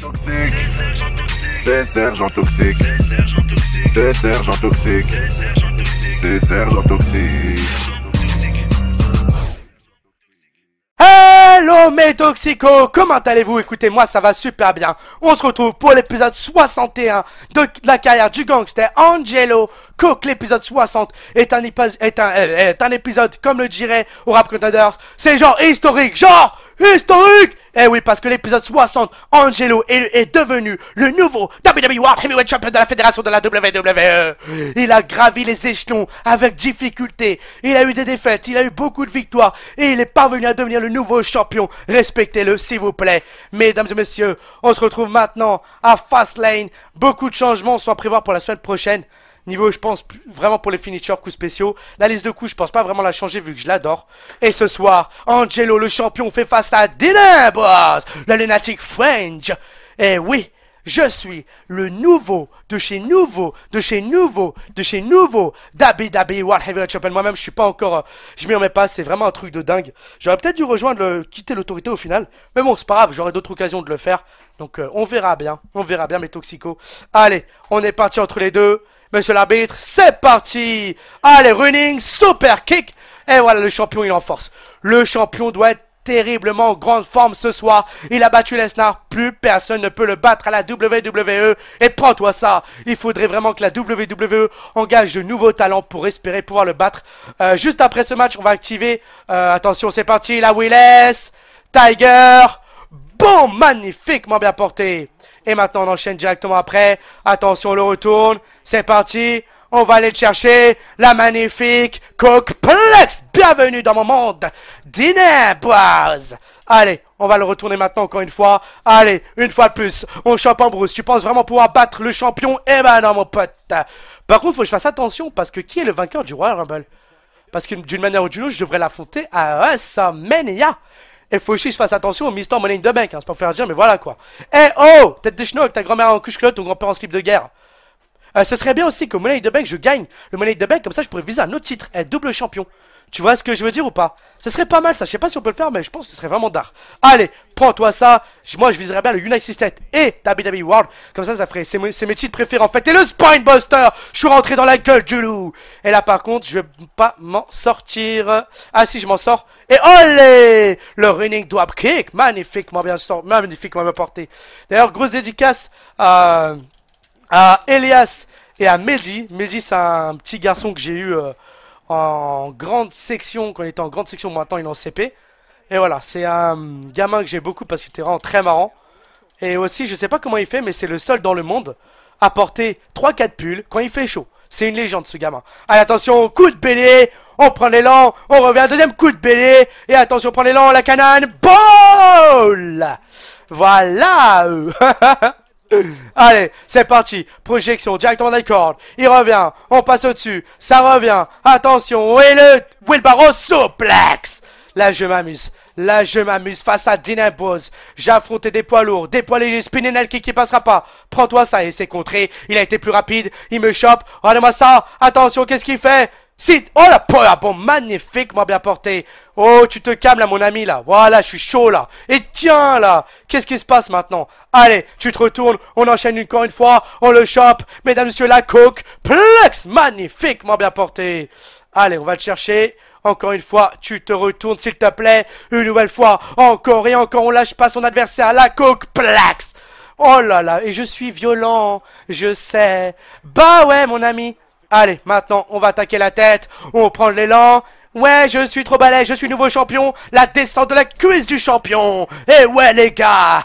toxique. C'est Sergent toxique. C'est Sergent toxique. C'est Sergent toxique. Hello mes toxicos, comment allez-vous Écoutez, moi ça va super bien. On se retrouve pour l'épisode 61 de la carrière du gangster Angelo Cook. L'épisode 60 euh, est un, épisode, comme le dirait au rap Contenders, c'est genre historique, genre historique eh oui, parce que l'épisode 60, Angelo est, devenu le nouveau WWE Champion de la fédération de la WWE. Il a gravi les échelons avec difficulté. Il a eu des défaites, il a eu beaucoup de victoires et il est parvenu à devenir le nouveau champion. Respectez-le, s'il vous plaît. Mesdames et messieurs, on se retrouve maintenant à Fastlane. Beaucoup de changements sont à prévoir pour la semaine prochaine. Niveau, je pense, vraiment pour les finishers, coups spéciaux. La liste de coups, je pense pas vraiment la changer vu que je l'adore. Et ce soir, Angelo, le champion, fait face à Dylan Boss, le lunatic Fringe. Et oui, je suis le nouveau, de chez nouveau, de chez nouveau, de chez nouveau, Dabi Dabi World Heavyweight Champion. Moi-même, je suis pas encore, euh, je m'y remets pas, c'est vraiment un truc de dingue. J'aurais peut-être dû rejoindre, quitter l'autorité au final. Mais bon, c'est pas grave, j'aurai d'autres occasions de le faire. Donc, euh, on verra bien, on verra bien mes toxicos. Allez, on est parti entre les deux. Monsieur l'arbitre, c'est parti Allez, running, super kick Et voilà, le champion, il en force. Le champion doit être terriblement en grande forme ce soir. Il a battu Lesnar. Plus personne ne peut le battre à la WWE. Et prends-toi ça. Il faudrait vraiment que la WWE engage de nouveaux talents pour espérer pouvoir le battre. Euh, juste après ce match, on va activer... Euh, attention, c'est parti. La Willis, Tiger... Bon, Magnifiquement bien porté. Et maintenant, on enchaîne directement après. Attention, le retourne. C'est parti. On va aller le chercher la magnifique Coqueplex. Bienvenue dans mon monde Dîner bros Allez, on va le retourner maintenant encore une fois. Allez, une fois de plus. On champion en brousse. Tu penses vraiment pouvoir battre le champion Eh ben non, mon pote. Par contre, faut que je fasse attention parce que qui est le vainqueur du Royal Rumble Parce que d'une manière ou d'une autre, je devrais l'affronter à WrestleMania. Et faut aussi que je fasse attention au Mister Money in the Bank, hein, c'est pas pour faire dire, mais voilà quoi. Eh oh Tête de schnock, avec ta grand-mère en couche clotte ton grand-père en slip de guerre. Euh, ce serait bien aussi que Money in the Bank, je gagne le Money De the Bank, comme ça je pourrais viser un autre titre, être eh, double champion. Tu vois ce que je veux dire ou pas Ce serait pas mal ça, je sais pas si on peut le faire mais je pense que ce serait vraiment d'art Allez, prends-toi ça, moi je viserais bien le United States et WWE World Comme ça, ça ferait, c'est mes titres préférés en fait Et le Spinebuster, je suis rentré dans la gueule du loup Et là par contre, je vais pas m'en sortir Ah si, je m'en sors Et olé Le running drop kick, magnifiquement bien sorti, magnifiquement bien porté D'ailleurs, grosse dédicace à, Elias et à Mehdi Mehdi c'est un petit garçon que j'ai eu... Euh, en grande section, quand il était en grande section, maintenant il est en CP. Et voilà, c'est un gamin que j'ai beaucoup parce qu'il était vraiment très marrant. Et aussi, je sais pas comment il fait, mais c'est le seul dans le monde à porter 3-4 pulls quand il fait chaud. C'est une légende ce gamin. Allez, attention, coup de bélier, on prend l'élan, on revient, deuxième coup de bélier, et attention, on prend l'élan, la canane, ball Voilà Allez, c'est parti. Projection directement dans les cordes. Il revient. On passe au-dessus. Ça revient. Attention. Et le Wilbaro souplex. Là, je m'amuse. Là, je m'amuse face à Dylan Bose. J'ai des poids lourds, des poids légers. Spinel kick qui passera pas. Prends-toi ça et c'est contré. Il a été plus rapide. Il me chope. Regardez-moi ça. Attention, qu'est-ce qu'il fait Oh la bon magnifiquement bien porté Oh, tu te calmes là, mon ami, là. Voilà, je suis chaud, là. Et tiens, là. Qu'est-ce qui se passe maintenant Allez, tu te retournes. On enchaîne encore une fois. On le chope. Mesdames, messieurs, la coke. Plex Magnifiquement bien porté. Allez, on va le chercher. Encore une fois, tu te retournes, s'il te plaît. Une nouvelle fois. Encore et encore. On lâche pas son adversaire. La coke. Plex Oh là là. Et je suis violent. Je sais. Bah ouais, mon ami. Allez, maintenant, on va attaquer la tête. On prend l'élan. Ouais, je suis trop balèze, je suis nouveau champion. La descente de la cuisse du champion. Eh ouais, les gars.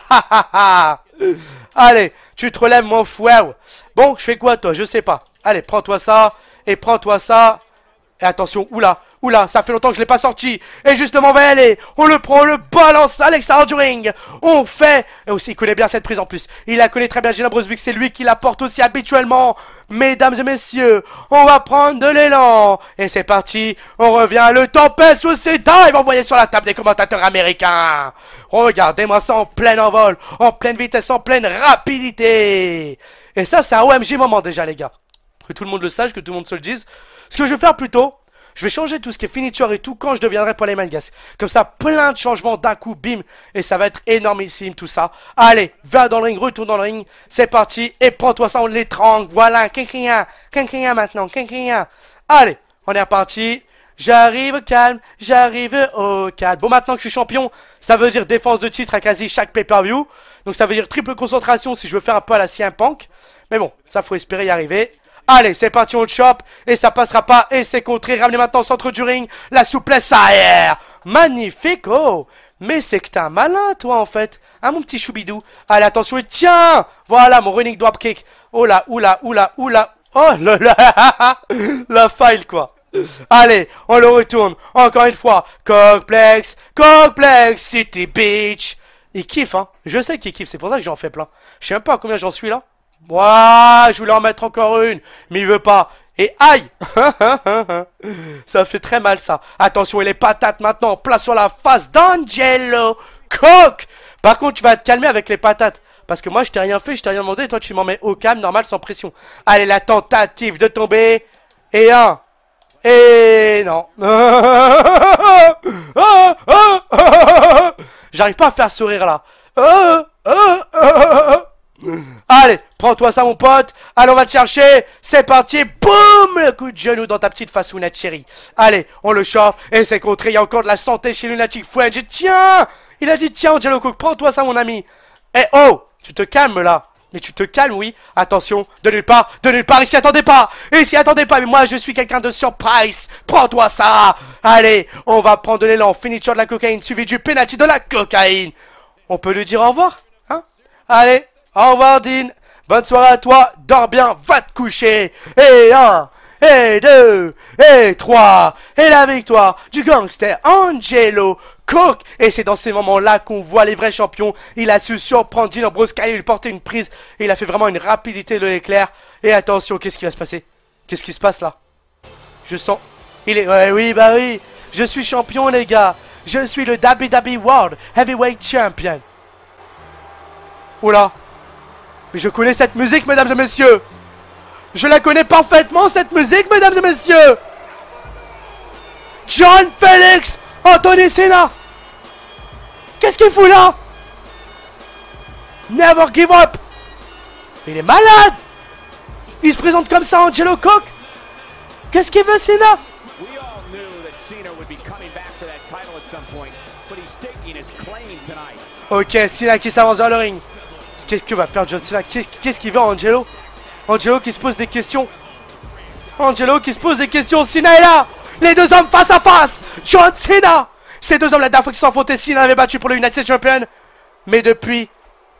Allez, tu te relèves, mon fouet. Bon, je fais quoi, toi Je sais pas. Allez, prends-toi ça. Et prends-toi ça. Et attention, oula. Oula, ça fait longtemps que je l'ai pas sorti. Et justement, on va y aller. On le prend, on le balance à l'extérieur du ring. On fait. Et aussi, il connaît bien cette prise en plus. Il la connaît très bien, J'ai vu que c'est lui qui la porte aussi habituellement. Mesdames et messieurs, on va prendre de l'élan. Et c'est parti. On revient. Le Tempest sous c'est dive. Il sur la table des commentateurs américains. Regardez-moi ça en plein envol, en pleine vitesse, en pleine rapidité. Et ça, c'est un OMG moment déjà, les gars. Que tout le monde le sache, que tout le monde se le dise. Ce que je vais faire plutôt, je vais changer tout ce qui est finiture et tout quand je deviendrai les Comme ça, plein de changements d'un coup, bim. Et ça va être énormissime tout ça. Allez, va dans le ring, retourne dans le ring. C'est parti. Et prends-toi ça, on l'étrangle. Voilà, y a maintenant, a Allez, on est reparti. J'arrive au calme, j'arrive au calme. Bon, maintenant que je suis champion, ça veut dire défense de titre à quasi chaque pay-per-view. Donc ça veut dire triple concentration si je veux faire un peu à la CM Punk. Mais bon, ça faut espérer y arriver. Allez, c'est parti, on le chope. Et ça passera pas. Et c'est contré. Ramenez maintenant au centre du ring. La souplesse air, Magnifique, oh mais c'est que t'es un malin, toi, en fait. Hein, mon petit choubidou Allez, attention, et tiens Voilà, mon running drop kick. Oh là, oula, oh oula, oh oula. Oh, oh là là La file, quoi. Allez, on le retourne. Encore une fois. Complexe, Complex City Beach. Il kiffe, hein. Je sais qu'il kiffe, c'est pour ça que j'en fais plein. Je sais même pas combien j'en suis, là. Wouah, je voulais en mettre encore une, mais il veut pas. Et aïe Ça fait très mal ça. Attention, et les patates maintenant, place sur la face d'Angelo Cook Par contre, tu vas te calmer avec les patates. Parce que moi, je t'ai rien fait, je t'ai rien demandé, toi, tu m'en mets au calme, normal, sans pression. Allez, la tentative de tomber. Et un. Et non. J'arrive pas à faire sourire là. Allez, prends-toi ça mon pote. Allez, on va te chercher. C'est parti. Boum Le coup de genou dans ta petite façon chérie. Allez, on le chauffe. Et c'est contré. Il y a encore de la santé chez Lunatic je tiens Il a dit tiens, le Cook, prends-toi ça mon ami. Eh oh Tu te calmes là mais tu te calmes, oui. Attention, de nulle part, de nulle part. Ici, attendez pas. Ici, attendez pas. Mais moi, je suis quelqu'un de surprise. Prends-toi ça. Allez, on va prendre de l'élan. Finiture de la cocaïne, suivi du penalty de la cocaïne. On peut lui dire au revoir, hein Allez, au revoir, Dean. Bonne soirée à toi. Dors bien, va te coucher. Et un, et deux, et trois. Et la victoire du gangster Angelo Cook. Et c'est dans ces moments-là qu'on voit les vrais champions. Il a su surprendre Dean Ambrose car il portait une prise. il a fait vraiment une rapidité de l'éclair. Et attention, qu'est-ce qui va se passer Qu'est-ce qui se passe là Je sens... Il est... Ouais, oui, bah oui. Je suis champion, les gars. Je suis le WWE World Heavyweight Champion. Oula je connais cette musique, mesdames et messieurs Je la connais parfaitement, cette musique, mesdames et messieurs John Felix Anthony Senna Qu'est-ce qu'il fout là Never give up Il est malade Il se présente comme ça, Angelo Cook Qu'est-ce qu'il veut, Senna Ok, Cena qui s'avance dans le ring Qu'est-ce que va faire John Cena Qu'est-ce qu'il veut Angelo Angelo qui se pose des questions. Angelo qui se pose des questions. Cena est là Les deux hommes face à face John Cena Ces deux hommes, là dernière fois sont affrontés, Cena avait battu pour le United States Champion. Mais depuis,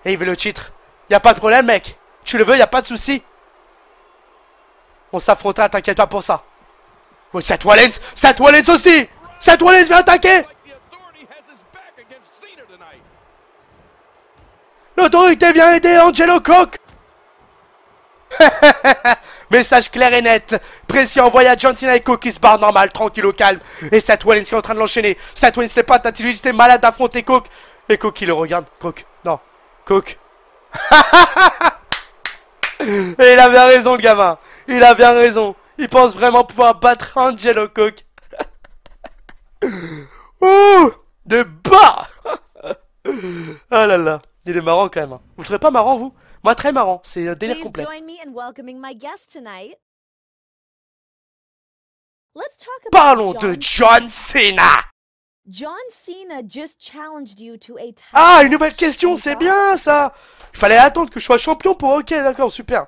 et il veut le titre. Y a pas de problème, mec. Tu le veux, y a pas de souci. On s'affrontera, t'inquiète pas pour ça. Oui, Seth Wallens Seth Wallens aussi Seth Wallens vient attaquer L'autorité vient aider Angelo Cook Message clair et net. Précis envoyé à John et Cook qui se barre normal, tranquille au calme. Et Seth qui est en train de l'enchaîner. Seth Rollins c'est pas était malade d'affronter Cook. Et Cook qui le regarde. Cook, non. Cook. et il a bien raison le gamin. Il a bien raison. Il pense vraiment pouvoir battre Angelo Cook. Ouh De bas Ah là là il est marrant quand même. Hein. Vous le trouvez pas marrant, vous Moi, très marrant. C'est un délire complet. Parlons de John Cena. John Cena just challenged you to a ah, une nouvelle question, c'est bien ça Il fallait attendre que je sois champion pour... Ok, d'accord, super.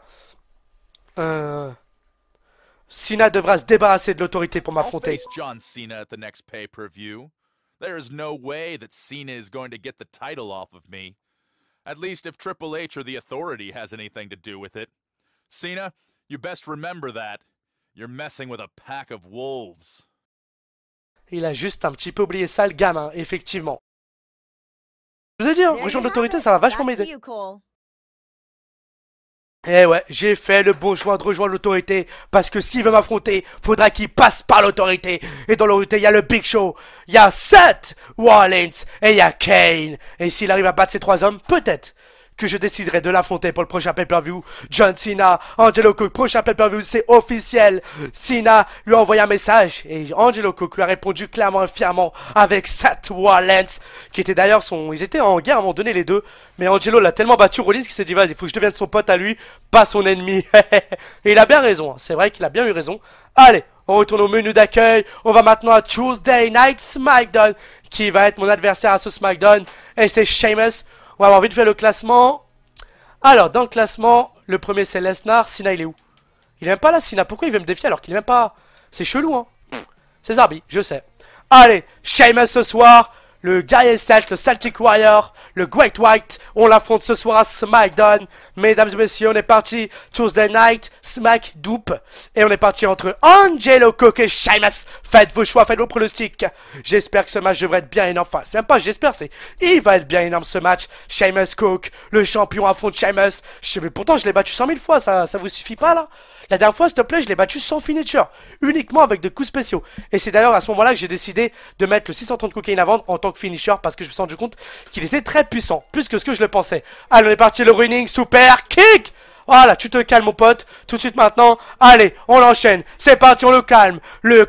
Euh... Cena devra se débarrasser de l'autorité pour m'affronter. John Cena at the pay-per-view. There is no way that Cena is going to get the title off of me. At least if Triple H or the authority has anything to do with it. Cena, you best remember that. You're messing with a pack of wolves. Il a juste un petit peu oublié ça, le gamin, effectivement. Je vous ai dit, hein, rejoint d'autorité, ça va vachement m'aider. Eh ouais, j'ai fait le bon choix de rejoindre l'autorité, parce que s'il veut m'affronter, faudra qu'il passe par l'autorité. Et dans l'autorité, il y a le Big Show, il y a Seth Rollins, et il y a Kane. Et s'il arrive à battre ces trois hommes, peut-être que je déciderai de l'affronter pour le prochain pay-per-view. John Cena, Angelo Cook, prochain pay-per-view, c'est officiel. Cena lui a envoyé un message et Angelo Cook lui a répondu clairement et fièrement avec Seth Rollins, qui était d'ailleurs son... Ils étaient en guerre à un moment donné les deux, mais Angelo l'a tellement battu Rollins qu'il s'est dit vas-y, faut que je devienne son pote à lui, pas son ennemi. et il a bien raison, hein. c'est vrai qu'il a bien eu raison. Allez, on retourne au menu d'accueil. On va maintenant à Tuesday Night SmackDown. Qui va être mon adversaire à ce SmackDown. Et c'est Sheamus. On va avoir vite faire le classement. Alors, dans le classement, le premier c'est Lesnar. Sina, il est où Il est même pas là, Sina. Pourquoi il veut me défier alors qu'il est même pas... C'est chelou, hein C'est Zarbi, je sais. Allez, Sheamus ce soir le guerrier celte, le Celtic Warrior, le Great White. On l'affronte ce soir à SmackDown. Mesdames et messieurs, on est parti Tuesday Night, Smack Doop. Et on est parti entre Angelo Cook et Sheamus. Faites vos choix, faites vos pronostics. J'espère que ce match devrait être bien énorme. Enfin, c'est même pas j'espère, c'est... Il va être bien énorme ce match. Sheamus Cook, le champion affronte Sheamus. Mais pourtant, je l'ai battu 100 000 fois, ça, ça vous suffit pas là la dernière fois, s'il te plaît, je l'ai battu sans finiture, uniquement avec des coups spéciaux. Et c'est d'ailleurs à ce moment-là que j'ai décidé de mettre le 630 cocaïne à vendre en tant finisher parce que je me suis rendu compte qu'il était très puissant, plus que ce que je le pensais. Allez, on est parti, le running, super kick voilà, tu te calmes mon pote, tout de suite maintenant, allez, on l'enchaîne c'est parti, on le calme, le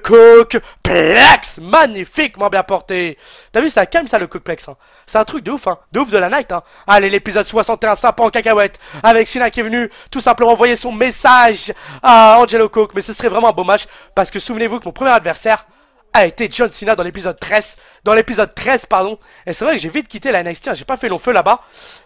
Plex magnifiquement bien porté, t'as vu, ça calme ça le cookplex hein. c'est un truc de ouf, hein. de ouf de la night, hein. allez, l'épisode 61, sympa en cacahuète, avec Sina qui est venu tout simplement envoyer son message à Angelo Cook mais ce serait vraiment un beau match, parce que souvenez-vous que mon premier adversaire a été John Cena dans l'épisode 13, dans l'épisode 13, pardon. Et c'est vrai que j'ai vite quitté la NXT, hein. j'ai pas fait long feu là-bas.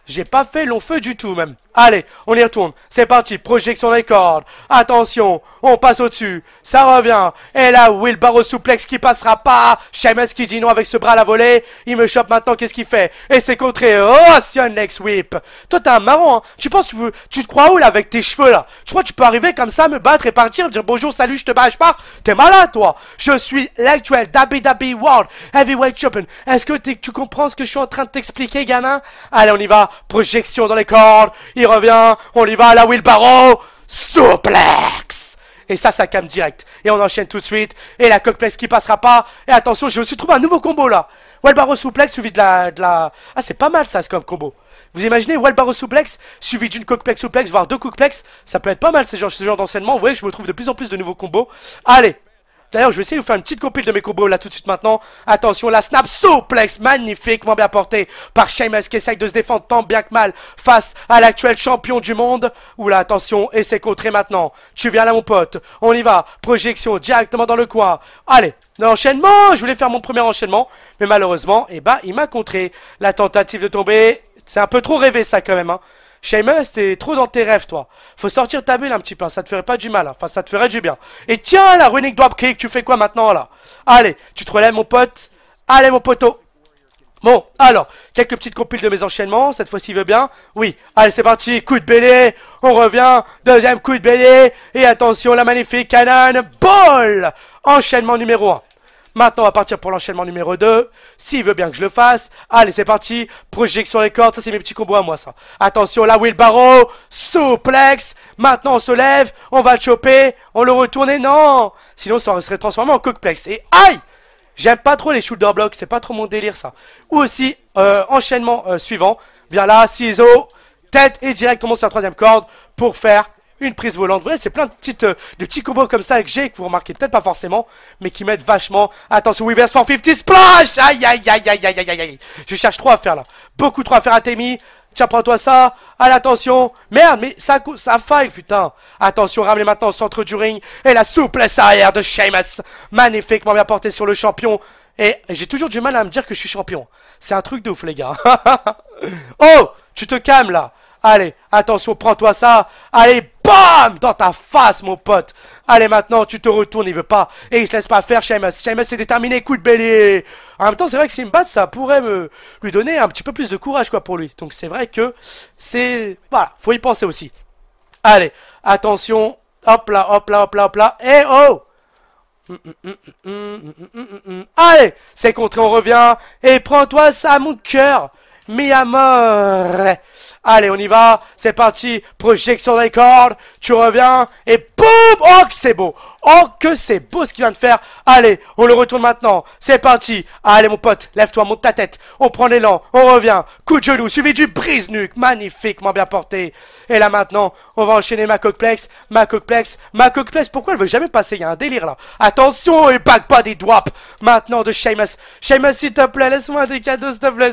J'ai pas fait long feu du tout même. Allez, on y retourne. C'est parti, projection des cordes. Attention, on passe au-dessus. Ça revient. Et là, au souplex qui passera pas. Sheamus qui dit non avec ce bras à la volée. Il me chope maintenant, qu'est-ce qu'il fait Et c'est contré. Oh, c'est un next whip. Toi, t'es un marrant, hein. Tu penses, tu, veux... tu te crois où là avec tes cheveux là Tu crois que tu peux arriver comme ça, me battre et partir, dire bonjour, salut, je te bats, je pars T'es malin toi. Je suis l'actuel WWE World Heavyweight White Chopin. Est-ce que tu comprends ce que je suis en train de t'expliquer, gamin Allez, on y va. Projection dans les cordes. Il revient. On y va à la wheelbarrow. Souplex Et ça, ça cam direct. Et on enchaîne tout de suite. Et la cockplex qui passera pas. Et attention, je me suis trouvé un nouveau combo là. Wheelbarrow souplex suivi de la, de la... Ah, c'est pas mal ça, ce combo. Vous imaginez Wheelbarrow souplex suivi d'une cockplex souplex, voire deux cockplex. Ça peut être pas mal ce genre, genre d'enseignement. Vous voyez, je me trouve de plus en plus de nouveaux combos. Allez D'ailleurs, je vais essayer de vous faire une petite copie de mes combos là tout de suite maintenant. Attention, la snap souplex, magnifiquement bien portée par Sheamus qui essaye de se défendre tant bien que mal face à l'actuel champion du monde. Oula, attention, et c'est contré maintenant. Tu viens là, mon pote. On y va. Projection directement dans le coin. Allez, l'enchaînement. Je voulais faire mon premier enchaînement, mais malheureusement, et eh bah, ben, il m'a contré. La tentative de tomber, c'est un peu trop rêvé ça quand même. Hein. Seamus, t'es trop dans tes rêves, toi. Faut sortir ta bulle un petit peu, hein. ça te ferait pas du mal, hein. enfin ça te ferait du bien. Et tiens la la Runic Dropkick, tu fais quoi maintenant là Allez, tu te relèves mon pote. Allez mon poteau. Bon, alors, quelques petites compiles de mes enchaînements, cette fois-ci veut bien. Oui, allez c'est parti, coup de bélier, on revient, deuxième coup de bélier, et attention la magnifique canane, ball Enchaînement numéro un. Maintenant, on va partir pour l'enchaînement numéro 2. S'il veut bien que je le fasse. Allez, c'est parti. Projection les cordes. Ça, c'est mes petits combos à moi, ça. Attention, là, Wheelbarrow. Souplex. Maintenant, on se lève. On va le choper. On le retourne. non Sinon, ça serait transformé en cockplex. Et aïe J'aime pas trop les shoulder blocks. C'est pas trop mon délire, ça. Ou aussi, euh, enchaînement euh, suivant. viens là, ciseaux. Tête et directement sur la troisième corde pour faire une prise volante. Vous voyez, c'est plein de, petites, euh, de petits combos comme ça que j'ai. que vous remarquez peut-être pas forcément, mais qui m'aident vachement. Attention, Weavers 150 Splash Aïe, aïe, aïe, aïe, aïe, aïe, aïe. Je cherche trop à faire là. Beaucoup trop à faire à Temi. Tiens, prends-toi ça. Allez, attention. Merde, mais ça, ça faille, putain. Attention, ramenez maintenant au centre du ring. Et la souplesse arrière de Sheamus. Magnifiquement bien portée sur le champion. Et j'ai toujours du mal à me dire que je suis champion. C'est un truc de ouf, les gars. oh Tu te calmes, là. Allez, attention, prends-toi ça. Allez, BAM Dans ta face, mon pote Allez, maintenant, tu te retournes, il veut pas. Et il se laisse pas faire, Sheamus. Shamas est déterminé, coup de bélier En même temps, c'est vrai que me bat ça pourrait me lui donner un petit peu plus de courage, quoi, pour lui. Donc, c'est vrai que c'est... Voilà, faut y penser aussi. Allez, attention. Hop là, hop là, hop là, hop là. Et oh Allez, c'est contré, on revient. Et prends-toi ça, mon cœur. Mi Allez, on y va. C'est parti. Projection des cordes. Tu reviens. Et boum Oh, c'est beau Oh, que c'est beau ce qu'il vient de faire. Allez, on le retourne maintenant. C'est parti. Allez, mon pote, lève-toi, monte ta tête. On prend l'élan, on revient. Coup de genou, suivi du brise-nuque. Magnifiquement bien porté. Et là maintenant, on va enchaîner ma coqueplex, ma coqueplex, ma coqueplex. Pourquoi elle veut jamais passer Il y a un délire là. Attention, et pack pas des doigts. Maintenant de Sheamus. Sheamus, s'il te plaît, laisse-moi des cadeaux, s'il te plaît.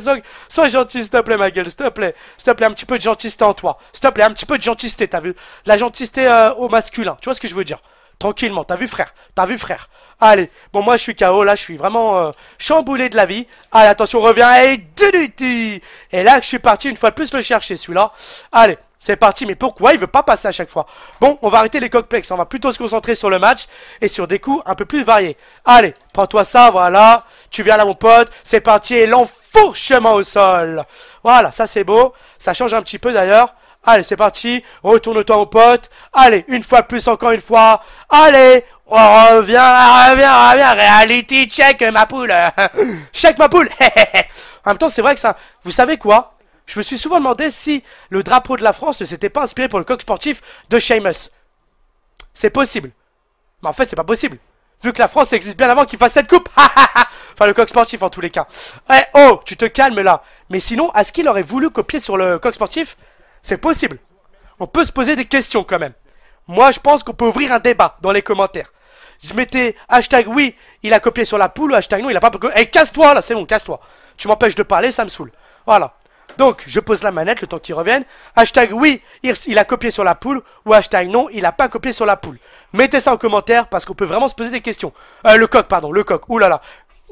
Sois, gentil, s'il te plaît, ma gueule, s'il te plaît. S'il te plaît, un petit peu de gentilité en toi. S'il te plaît, un petit peu de gentilité, t'as vu La gentilité euh, au masculin. Tu vois ce que je veux dire Tranquillement, t'as vu frère T'as vu frère Allez, bon moi je suis KO, là je suis vraiment euh, chamboulé de la vie. Allez, attention, reviens, et Duty Et là je suis parti une fois de plus le chercher celui-là. Allez, c'est parti, mais pourquoi il veut pas passer à chaque fois Bon, on va arrêter les complexes, on va plutôt se concentrer sur le match et sur des coups un peu plus variés. Allez, prends-toi ça, voilà, tu viens là mon pote, c'est parti, et l'enfourchement au sol Voilà, ça c'est beau, ça change un petit peu d'ailleurs. Allez, c'est parti. Retourne-toi, mon pote. Allez, une fois plus, encore une fois. Allez, on revient, reviens, reviens. Reality check, ma poule. check, ma poule. en même temps, c'est vrai que ça... Vous savez quoi Je me suis souvent demandé si le drapeau de la France ne s'était pas inspiré pour le coq sportif de Seamus. C'est possible. Mais en fait, c'est pas possible. Vu que la France existe bien avant qu'il fasse cette coupe. enfin, le coq sportif, en tous les cas. Eh, oh, tu te calmes, là. Mais sinon, est-ce qu'il aurait voulu copier sur le coq sportif c'est possible. On peut se poser des questions quand même. Moi, je pense qu'on peut ouvrir un débat dans les commentaires. Je mettais hashtag oui, il a copié sur la poule, ou hashtag non, il a pas... Eh, casse-toi là, c'est bon, casse-toi. Tu m'empêches de parler, ça me saoule. Voilà. Donc, je pose la manette le temps qu'il revienne. Hashtag oui, il a copié sur la poule. Ou hashtag non, il a pas copié sur la poule. Mettez ça en commentaire parce qu'on peut vraiment se poser des questions. Euh, le coq, pardon, le coq. Ouh là là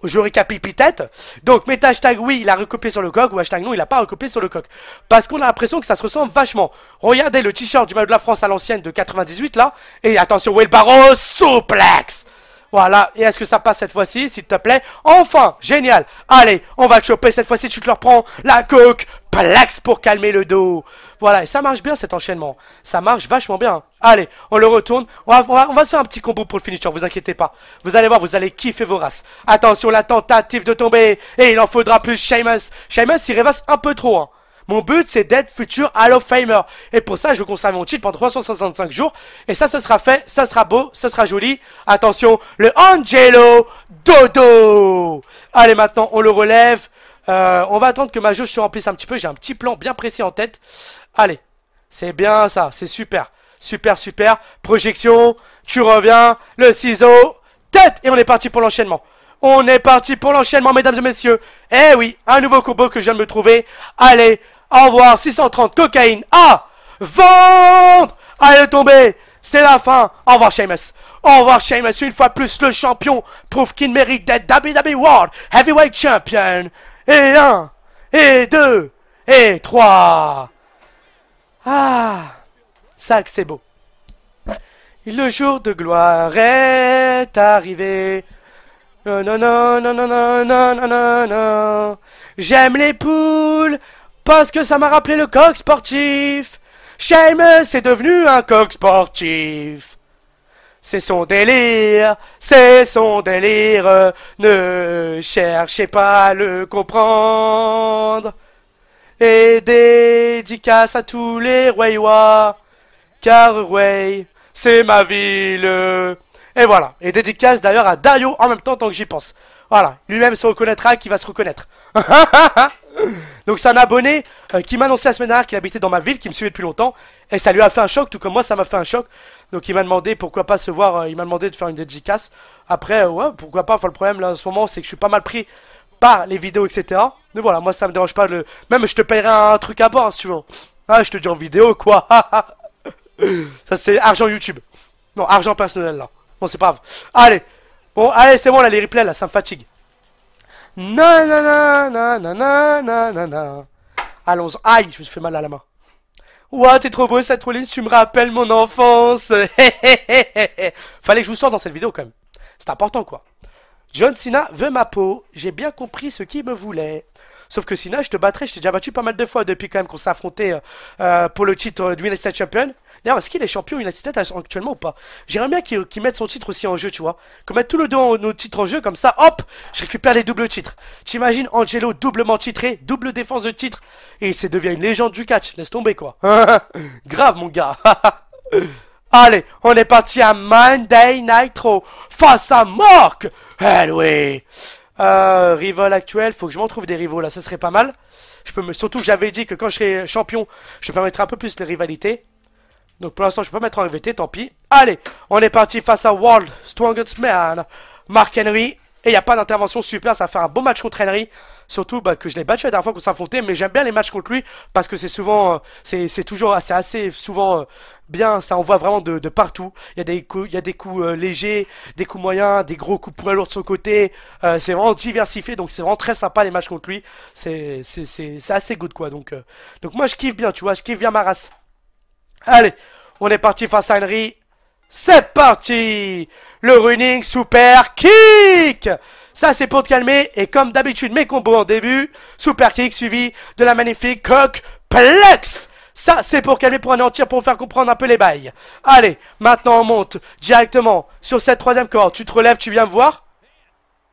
je récapitule peut Donc, mettez hashtag oui, il a recopié sur le coq, ou hashtag non, il a pas recopié sur le coq. Parce qu'on a l'impression que ça se ressemble vachement. Regardez le t-shirt du maillot de la France à l'ancienne de 98, là. Et attention, Will barreau souplex voilà, et est-ce que ça passe cette fois-ci, s'il te plaît Enfin, génial Allez, on va choper cette fois-ci, tu te le prends la coque Plax pour calmer le dos Voilà, et ça marche bien cet enchaînement. Ça marche vachement bien. Allez, on le retourne. On va, on va, se faire un petit combo pour le finisher, vous inquiétez pas. Vous allez voir, vous allez kiffer vos races. Attention, la tentative de tomber Et il en faudra plus, Sheamus Sheamus, il rêvasse un peu trop, hein mon but, c'est d'être futur Hall of Famer. Et pour ça, je veux conserver mon titre pendant 365 jours. Et ça, ce sera fait, ça sera beau, ce sera joli. Attention, le Angelo Dodo. Allez, maintenant, on le relève. Euh, on va attendre que ma jauge se remplisse un petit peu. J'ai un petit plan bien précis en tête. Allez, c'est bien ça, c'est super. Super, super. Projection, tu reviens, le ciseau, tête Et on est parti pour l'enchaînement. On est parti pour l'enchaînement, mesdames et messieurs. Eh oui, un nouveau combo que je viens de me trouver. Allez, au revoir, 630, cocaïne, à vendre Allez tomber, c'est la fin. Au revoir, Seamus Au revoir, Seamus Une fois plus, le champion prouve qu'il mérite d'être WWE World Heavyweight Champion. Et un et deux et trois Ah, ça c'est beau. Le jour de gloire est arrivé. Non, non, non, non, non, non, non, non, non. J'aime les poules parce que ça m'a rappelé le coq sportif Seamus est devenu un coq sportif C'est son délire, c'est son délire Ne cherchez pas à le comprendre Et dédicace à tous les royaux Car way, c'est ma ville Et voilà, et dédicace d'ailleurs à Dario en même temps tant que j'y pense voilà, lui-même se reconnaîtra, qui va se reconnaître. Donc c'est un abonné euh, qui m'a annoncé la semaine dernière qu'il habitait dans ma ville, qui me suivait depuis longtemps, et ça lui a fait un choc, tout comme moi ça m'a fait un choc. Donc il m'a demandé pourquoi pas se voir, euh, il m'a demandé de faire une dédicace. Après, euh, ouais, pourquoi pas, enfin le problème là en ce moment c'est que je suis pas mal pris par les vidéos, etc. Mais voilà, moi ça me dérange pas, le... même je te paierai un truc à bord hein, si tu veux. Ah, je te dis en vidéo quoi, ça c'est argent YouTube. Non, argent personnel là, bon c'est pas grave. Allez, bon allez c'est bon là les replays là, ça me fatigue. Na na na na na na na na. Allons. Aïe, je me fais mal à la main. Ouah, t'es trop beau cette rouline tu me rappelles mon enfance. Fallait que je vous sorte dans cette vidéo quand même. C'est important quoi. John Cena veut ma peau, j'ai bien compris ce qu'il me voulait. Sauf que Cena, je te battrais je t'ai déjà battu pas mal de fois depuis quand même qu'on s'est affronté euh, euh, pour le titre euh, du United Champion est-ce qu'il est champion United actuellement ou pas J'aimerais bien qu'il mette son titre aussi en jeu, tu vois. Qu'on mette tous le deux nos titres en jeu, comme ça, hop, je récupère les doubles titres. T'imagines Angelo doublement titré, double défense de titre, et il devient une légende du catch. Laisse tomber, quoi. Grave, mon gars. Allez, on est parti à Monday Nitro face à Mark Henry. Euh, rival actuel, faut que je m'en trouve des rivaux là, ce serait pas mal. Je peux me... Surtout que j'avais dit que quand je serai champion, je permettrai un peu plus de rivalité. Donc pour l'instant, je peux pas mettre en VT, tant pis. Allez, on est parti face à World Strongest Man, Mark Henry. Et il n'y a pas d'intervention super, ça faire un beau match contre Henry. Surtout bah, que je l'ai battu la dernière fois qu'on s'est affronté mais j'aime bien les matchs contre lui parce que c'est souvent, euh, c'est toujours, assez, assez souvent euh, bien, ça envoie vraiment de, partout. Il y a des coups, y a des coups euh, légers, des coups moyens, des gros coups pour lourd de son côté. c'est vraiment diversifié, donc c'est vraiment très sympa les matchs contre lui. C'est assez good quoi. Donc, donc moi je kiffe bien, tu vois, je kiffe bien ma race. Allez, on est parti face à Henry. C'est parti Le running super kick Ça c'est pour te calmer et comme d'habitude mes combos en début, super kick suivi de la magnifique coque plex ça, c'est pour calmer, pour anéantir, pour faire comprendre un peu les bails. Allez, maintenant, on monte directement sur cette troisième corde. Tu te relèves, tu viens me voir.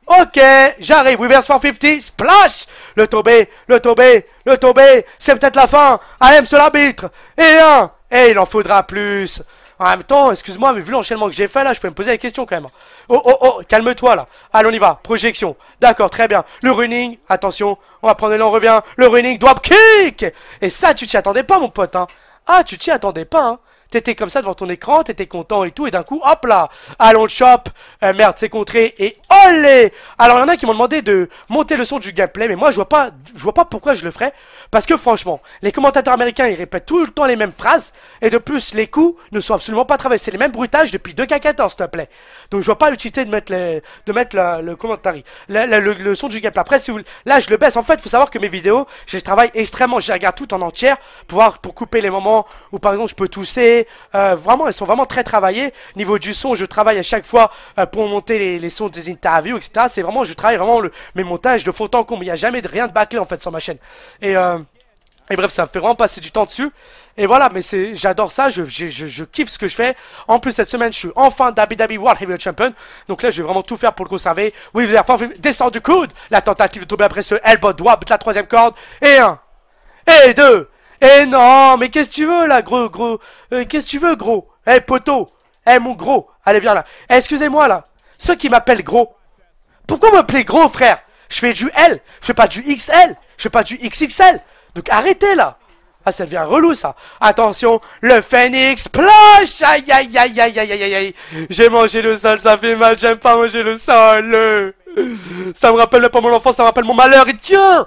Ok, j'arrive. Reverse 450. Splash Le tobé, le tombé, le tobé, C'est peut-être la fin. AM sur l'arbitre. Et un. Et il en faudra plus. En même temps, excuse-moi, mais vu l'enchaînement que j'ai fait là, je peux me poser des question quand même. Oh, oh, oh, calme-toi là. Allez, on y va. Projection. D'accord, très bien. Le running, attention, on va prendre l'élan, on revient. Le running, drop kick Et ça, tu t'y attendais pas, mon pote. Hein. Ah, tu t'y attendais pas. Hein. T'étais comme ça devant ton écran, t'étais content et tout, et d'un coup, hop là, allons le shop, euh, merde, c'est contré, et olé Alors, il y en a qui m'ont demandé de monter le son du gameplay, mais moi, je vois pas, je vois pas pourquoi je le ferais, parce que franchement, les commentateurs américains, ils répètent tout le temps les mêmes phrases, et de plus, les coups ne sont absolument pas travaillés C'est les mêmes bruitages depuis 2K14, s'il te plaît. Donc, je vois pas l'utilité de mettre, les, de mettre le commentary le, son du gameplay. Après, si vous, là, je le baisse, en fait, faut savoir que mes vidéos, je travaille extrêmement, je regarde tout en entière, pour, pour couper les moments où, par exemple, je peux tousser, euh, vraiment, elles sont vraiment très travaillées. Niveau du son, je travaille à chaque fois euh, pour monter les, sons des interviews, etc. C'est vraiment, je travaille vraiment le, mes montages de fond en comble. Il n'y a jamais de rien de bâclé en fait sur ma chaîne. Et, euh, et bref, ça me fait vraiment passer du temps dessus. Et voilà, mais c'est, j'adore ça, je, kiffe ce que je fais. En plus, cette semaine, je suis enfin Dabi World Heavyweight Champion. Donc là, je vais vraiment tout faire pour le conserver. Oui, la descend du coude. La tentative de tomber après ce elbow drop la troisième corde. Et un, et deux, eh non, mais qu'est-ce que tu veux là, gros, gros euh, Qu'est-ce que tu veux, gros Eh, poteau Eh, mon gros Allez, viens là. excusez-moi là. Ceux qui m'appellent gros. Pourquoi m'appeler gros, frère Je fais du L. Je fais pas du XL. Je fais pas du XXL. Donc arrêtez là. Ah, ça devient relou ça. Attention, le Phoenix plush. Aïe, aïe, aïe, aïe, aïe, aïe, aïe. J'ai mangé le sol, ça fait mal. J'aime pas manger le sol. Ça me rappelle pas mon enfant, ça me rappelle mon malheur. Et tiens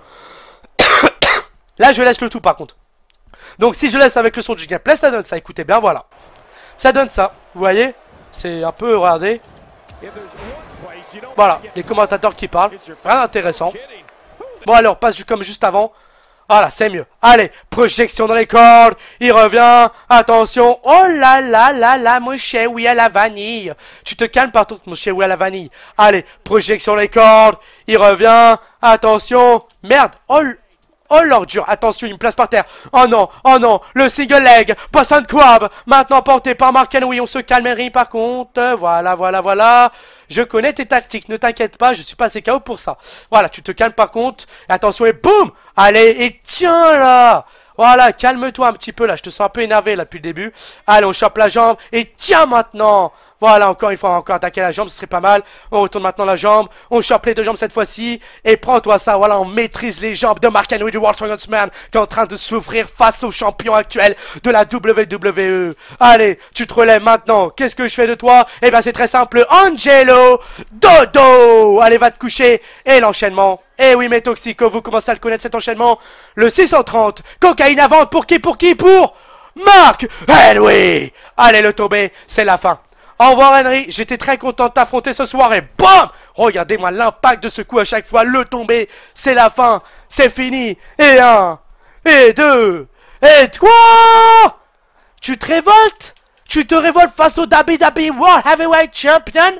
Là, je laisse le tout par contre. Donc si je laisse avec le son du gameplay, ça donne ça. Écoutez bien, voilà. Ça donne ça. Vous voyez C'est un peu, regardez. Voilà, les commentateurs qui parlent. Rien intéressant. Bon, alors, passe comme juste avant. Voilà, c'est mieux. Allez, projection dans les cordes. Il revient. Attention. Oh là là là là, mon chien, oui à la vanille. Tu te calmes par contre, mon chien, oui à la vanille. Allez, projection dans les cordes. Il revient. Attention. Merde. Oh, Oh l'ordure, attention, il me place par terre. Oh non, oh non, le single leg, de Crab, maintenant porté par Mark Henry. On se calme calmerie par contre. Voilà, voilà, voilà. Je connais tes tactiques, ne t'inquiète pas, je suis pas assez KO pour ça. Voilà, tu te calmes par contre. Attention et boum Allez, et tiens là voilà, calme-toi un petit peu là, je te sens un peu énervé là depuis le début. Allez, on chope la jambe et tiens maintenant voilà, encore il faut encore attaquer la jambe, ce serait pas mal. On retourne maintenant la jambe. On chope les deux jambes cette fois-ci. Et prends-toi ça, voilà, on maîtrise les jambes de Mark Henry du World Strongest Man qui est en train de s'ouvrir face au champion actuel de la WWE. Allez, tu te relèves maintenant. Qu'est-ce que je fais de toi Eh bien, c'est très simple. Angelo Dodo Allez, va te coucher. Et l'enchaînement. Eh oui, mes Toxico, vous commencez à le connaître cet enchaînement. Le 630. Cocaïne à vente pour qui Pour qui Pour... Marc Henry Allez, le tomber, c'est la fin. Au revoir Henry, j'étais très content de t'affronter ce soir et BOM Regardez-moi l'impact de ce coup à chaque fois, le tomber, c'est la fin, c'est fini. Et un, et deux, et trois Tu te révoltes Tu te révoltes face au WWE World Heavyweight Champion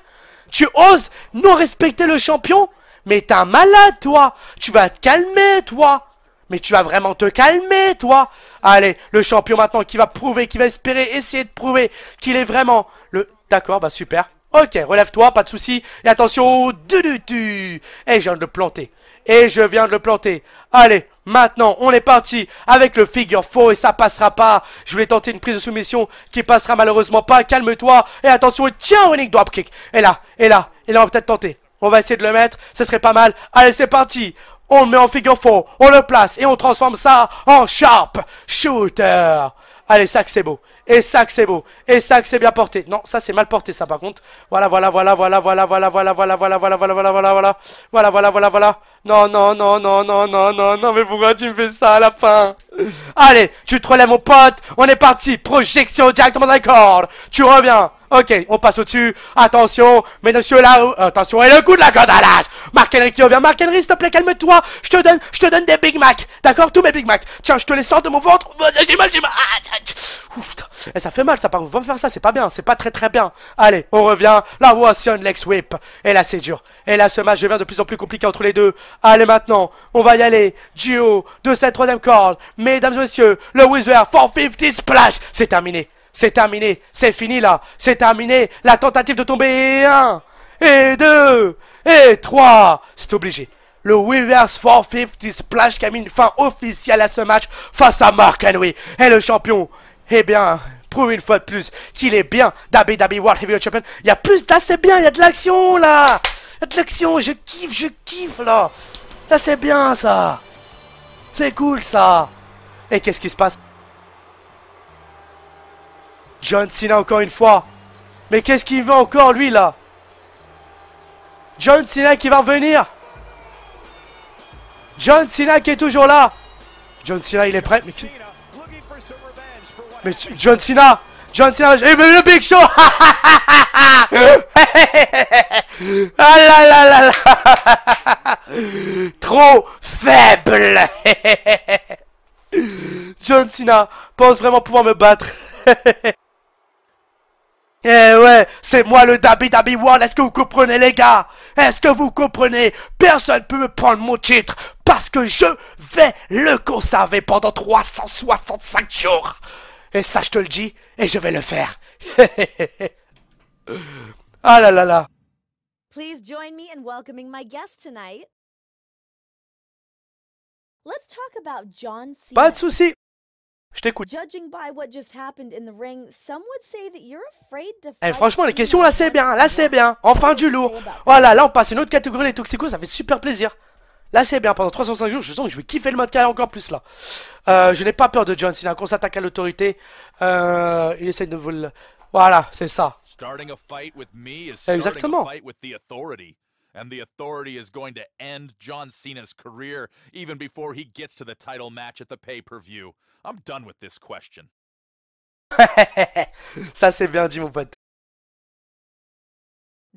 Tu oses non respecter le champion Mais t'es un malade toi Tu vas te calmer toi mais tu vas vraiment te calmer, toi Allez, le champion maintenant qui va prouver, qui va espérer, essayer de prouver qu'il est vraiment le D'accord, bah super. Ok, relève-toi, pas de souci. Et attention, du du du. Et je viens de le planter. Et je viens de le planter. Allez, maintenant, on est parti avec le figure faux et ça passera pas. Je voulais tenter une prise de soumission qui passera malheureusement pas. Calme-toi. Et attention, tiens, winning drop kick. Et là, et là, et là, on va peut-être tenter. On va essayer de le mettre, ce serait pas mal. Allez, c'est parti. On le met en figure faux, on le place et on transforme ça en sharp shooter. Allez, ça que c'est beau. Et ça que c'est beau. Et ça que c'est bien porté. Non, ça c'est mal porté ça par contre. Voilà, voilà, voilà, voilà, voilà, voilà, voilà, voilà, voilà, voilà, voilà, voilà, voilà, voilà, voilà, voilà, voilà, voilà. Non, non, non, non, non, non, non, non, mais pourquoi tu me fais ça à la fin Allez, tu te relèves mon pote. On est parti. Projection directement dans les cordes. Tu reviens. Ok, on passe au-dessus. Attention, mais monsieur là, attention, et le coup de la corde à l'âge. Marc Henry qui revient. Mark Henry, s'il te plaît, calme-toi. Je te donne, je te donne des Big Mac. D'accord, tous mes Big Mac. Tiens, je te les sors de mon ventre. J'ai mal, j'ai mal. Et eh, ça fait mal, ça part. Va faire ça, c'est pas bien, c'est pas très très bien. Allez, on revient. La Wassion Lex Whip. Et là, c'est dur. Et là, ce match devient de plus en plus compliqué entre les deux. Allez, maintenant, on va y aller. Duo de cette troisième corde. Mesdames et messieurs, le Wizard 450 Splash. C'est terminé. C'est terminé. C'est fini là. C'est terminé. La tentative de tomber. Et 1 et 2 et 3. C'est obligé le Weavers 450 Splash qui a mis une fin officielle à ce match face à Mark Henry. Et le champion eh bien, prouve une fois de plus qu'il est bien Dabi, World Heavyweight Champion. Il y a plus d'assez bien, il y a de l'action là Il y a de l'action, je kiffe, je kiffe là Ça c'est bien ça C'est cool ça Et qu'est-ce qui se passe John Cena encore une fois Mais qu'est-ce qu'il veut encore lui là John Cena qui va revenir John Cena qui est toujours là John Cena il est prêt mais... Mais John Cena John Cena Et eh, le Big Show Ah Trop faible John Cena pense vraiment pouvoir me battre Eh ouais, c'est moi le Dabi Dabi World, est-ce que vous comprenez les gars Est-ce que vous comprenez Personne ne peut me prendre mon titre parce que je vais le conserver pendant 365 jours et ça, je te le dis, et je vais le faire. ah là là là. Pas de souci. Je t'écoute. Et eh, franchement, les questions, là, c'est bien. Là, c'est bien. Enfin, du lourd. Voilà, oh là, on passe une autre catégorie, les toxicos. Ça fait super plaisir. Là c'est bien, pendant 305 jours, je sens que je vais kiffer le mode carrière encore plus là. Euh, je n'ai pas peur de John Cena, qu'on s'attaque à l'autorité. Euh, il essaye de vous le... Voilà, c'est ça. Exactement. And the authority is going to end John Cena's career even before he gets to the title match at the pay-per-view. I'm done with this question. ça c'est bien dit mon pote.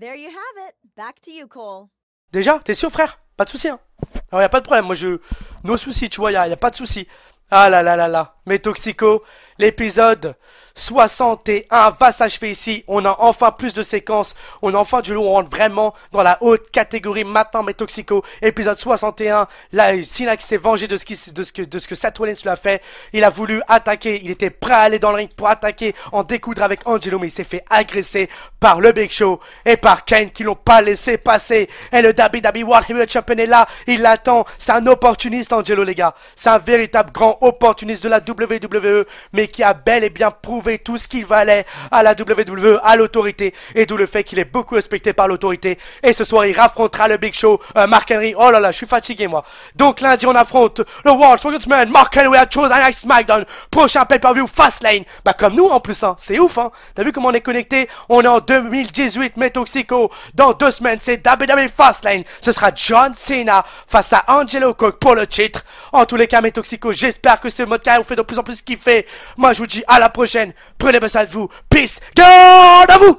There you have it. Back to you, Cole. Déjà, t'es sûr frère pas de souci. Hein. Alors, y a pas de problème. Moi, je. Nos soucis, tu vois, y a, y a pas de souci. Ah là là là là. Mais Toxico, L'épisode 61 va s'achever ici. On a enfin plus de séquences. On a enfin du lot. On rentre vraiment dans la haute catégorie maintenant, mais toxico, Épisode 61. Là, Sinax s'est vengé de ce, qui, de ce que, de ce que Seth lui a fait. Il a voulu attaquer. Il était prêt à aller dans le ring pour attaquer, en découdre avec Angelo, mais il s'est fait agresser par le Big Show et par Kane qui l'ont pas laissé passer. Et le Dabi e World Heavyweight Champion est là. Il l'attend. C'est un opportuniste, Angelo, les gars. C'est un véritable grand opportuniste de la WWE. Mais qui a bel et bien prouvé tout ce qu'il valait à la WWE, à l'autorité, et d'où le fait qu'il est beaucoup respecté par l'autorité. Et ce soir, il raffrontera le Big Show, euh, Mark Henry. Oh là là, je suis fatigué moi. Donc lundi, on affronte le World Man Mark Henry a chose a Nice SmackDown. Prochain pay-per-view, Fastlane. Bah comme nous en plus, hein. c'est ouf. Hein. T'as vu comment on est connecté On est en 2018, mais Dans deux semaines, c'est WWE Fastlane. Ce sera John Cena face à Angelo Cook pour le titre. En tous les cas, Metoxico, j'espère que ce mode vous fait de plus en plus kiffer. Moi, je vous dis à la prochaine. Prenez bien soin de vous. Peace. Garde à vous.